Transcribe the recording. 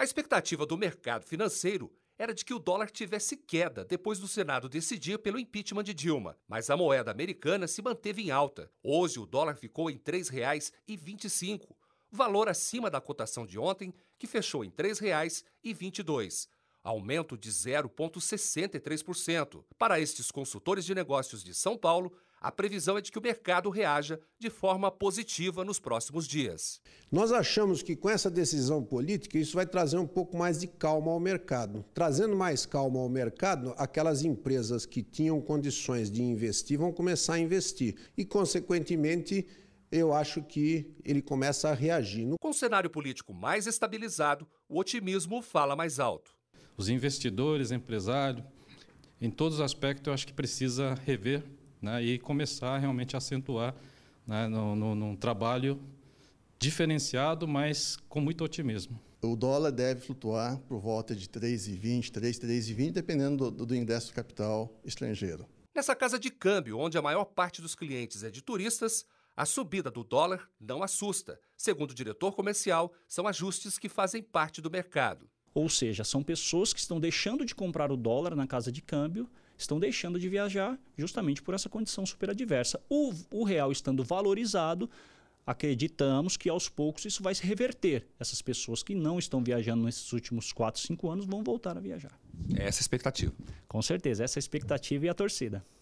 A expectativa do mercado financeiro era de que o dólar tivesse queda depois do Senado decidir pelo impeachment de Dilma, mas a moeda americana se manteve em alta. Hoje o dólar ficou em R$ 3,25, valor acima da cotação de ontem, que fechou em R$ 3,22 aumento de 0,63%. Para estes consultores de negócios de São Paulo, a previsão é de que o mercado reaja de forma positiva nos próximos dias. Nós achamos que com essa decisão política isso vai trazer um pouco mais de calma ao mercado. Trazendo mais calma ao mercado, aquelas empresas que tinham condições de investir vão começar a investir e, consequentemente, eu acho que ele começa a reagir. Com o cenário político mais estabilizado, o otimismo fala mais alto os investidores, empresário, em todos os aspectos eu acho que precisa rever né, e começar realmente a acentuar né, no, no, num trabalho diferenciado, mas com muito otimismo. O dólar deve flutuar por volta de 3,20, 3, 3,20, dependendo do, do ingresso capital estrangeiro. Nessa casa de câmbio, onde a maior parte dos clientes é de turistas, a subida do dólar não assusta. Segundo o diretor comercial, são ajustes que fazem parte do mercado. Ou seja, são pessoas que estão deixando de comprar o dólar na casa de câmbio, estão deixando de viajar justamente por essa condição super adversa. O, o real estando valorizado, acreditamos que aos poucos isso vai se reverter. Essas pessoas que não estão viajando nesses últimos 4, 5 anos vão voltar a viajar. Essa é a expectativa. Com certeza, essa é a expectativa e a torcida.